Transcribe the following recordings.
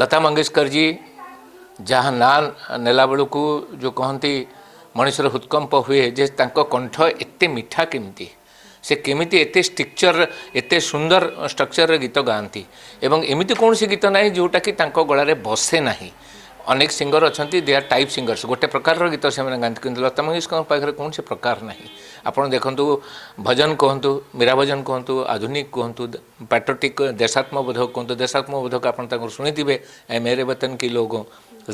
Lata Mangeshkar G ଯାହା ନାଁ ନେଲାବେଳକୁ ଯେଉଁ କହନ୍ତି ମଣିଷର ହୃତ୍କମ୍ପ ହୁଏ ଯେ ତାଙ୍କ କଣ୍ଠ ଏତେ ମିଠା କେମିତି ସେ କେମିତି ଏତେ ଷ୍ଟ୍ରକ୍ଚର ଏତେ ସୁନ୍ଦର ଷ୍ଟ୍ରକ୍ଚରରେ ଗୀତ ଗାଆନ୍ତି ଏବଂ ଏମିତି କୌଣସି ଗୀତ ନାହିଁ ଯେଉଁଟାକି ତାଙ୍କ ଗଳାରେ ବସେ ନାହିଁ ଅନେକ ସିଙ୍ଗର ଅଛନ୍ତି ଦେ ଆର୍ ଟାଇପ୍ ସିଙ୍ଗର୍ସ ଗୋଟେ ପ୍ରକାରର ଗୀତ ସେମାନେ ଗାଆନ୍ତି କିନ୍ତୁ ଲତା ମଙ୍ଗେସକରଙ୍କ ପାଖରେ କୌଣସି ପ୍ରକାର ନାହିଁ ଆପଣ ଦେଖନ୍ତୁ ଭଜନ କୁହନ୍ତୁ ମୀରା ଭଜନ କୁହନ୍ତୁ ଆଧୁନିକ କୁହନ୍ତୁ ପାଟ୍ରୋଟିକ୍ ଦେଶାତ୍ମବୋଧକ କୁହନ୍ତୁ ଦେଶାତ୍ମବୋଧକ ଆପଣ ତାଙ୍କର ଶୁଣିଥିବେ ଏ ମେରେ ବତନ କି ଲୋକ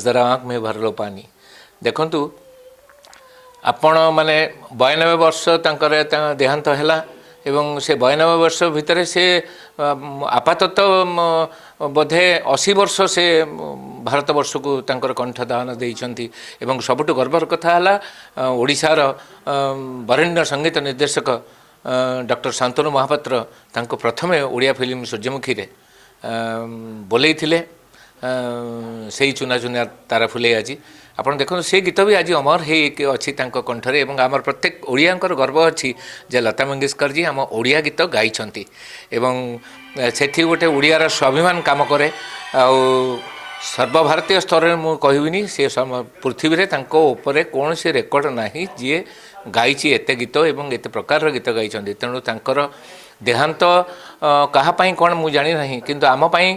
ଜରା ଆଙ୍କ ମେ ଭରଲୋ ପାନି ଦେଖନ୍ତୁ ଆପଣ ମାନେ ବୟାନବେ ବର୍ଷ ତାଙ୍କର ଦେହାନ୍ତ ହେଲା ଏବଂ ସେ ବୟାନବେ ବର୍ଷ ଭିତରେ ସେ ଆପାତତଃ ବୋଧେ ଅଶୀ ବର୍ଷ ସେ ଭାରତବର୍ଷକୁ ତାଙ୍କର କଣ୍ଠଦାନ ଦେଇଛନ୍ତି ଏବଂ ସବୁଠୁ ଗର୍ବର କଥା ହେଲା ଓଡ଼ିଶାର ବରେଣ୍ୟ ସଙ୍ଗୀତ ନିର୍ଦ୍ଦେଶକ ଡକ୍ଟର ଶାନ୍ତନୁ ମହାପାତ୍ର ତାଙ୍କୁ ପ୍ରଥମେ ଓଡ଼ିଆ ଫିଲ୍ମ ସୂର୍ଯ୍ୟମୁଖୀରେ ବୋଲେଇଥିଲେ ସେଇ ଚୁନା ଚୁନା ତାରା ଫୁଲେଇ ଆଜି ଆପଣ ଦେଖନ୍ତୁ ସେ ଗୀତ ବି ଆଜି ଅମର ହେଇକି ଅଛି ତାଙ୍କ କଣ୍ଠରେ ଏବଂ ଆମର ପ୍ରତ୍ୟେକ ଓଡ଼ିଆଙ୍କର ଗର୍ବ ଅଛି ଯେ ଲତା ମଙ୍ଗେସକର ଜୀ ଆମ ଓଡ଼ିଆ ଗୀତ ଗାଇଛନ୍ତି ଏବଂ ସେଠି ଗୋଟେ ଓଡ଼ିଆର ସ୍ୱାଭିମାନ କାମ କରେ ଆଉ ସର୍ବଭାରତୀୟ ସ୍ତରରେ ମୁଁ କହିବିନି ସେ ପୃଥିବୀରେ ତାଙ୍କ ଉପରେ କୌଣସି ରେକର୍ଡ଼ ନାହିଁ ଯିଏ ଗାଇଛି ଏତେ ଗୀତ ଏବଂ ଏତେ ପ୍ରକାରର ଗୀତ ଗାଇଛନ୍ତି ତେଣୁ ତାଙ୍କର ଦେହାନ୍ତ କାହା ପାଇଁ କ'ଣ ମୁଁ ଜାଣିନାହିଁ କିନ୍ତୁ ଆମ ପାଇଁ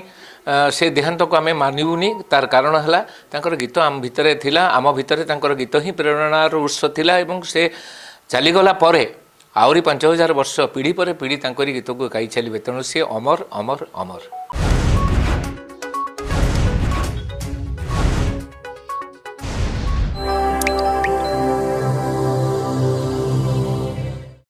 ସେ ଦେହାନ୍ତକୁ ଆମେ ମାନିବୁନି ତାର କାରଣ ହେଲା ତାଙ୍କର ଗୀତ ଆମ ଭିତରେ ଥିଲା ଆମ ଭିତରେ ତାଙ୍କର ଗୀତ ହିଁ ପ୍ରେରଣାର ଉତ୍ସ ଥିଲା ଏବଂ ସେ ଚାଲିଗଲା ପରେ ଆହୁରି ପାଞ୍ଚ ହଜାର ବର୍ଷ ପିଢ଼ି ପରେ ପିଢ଼ି ତାଙ୍କରି ଗୀତକୁ ଗାଇ ଚାଲିବେ ତେଣୁ ସେ ଅମର ଅମର ଅମର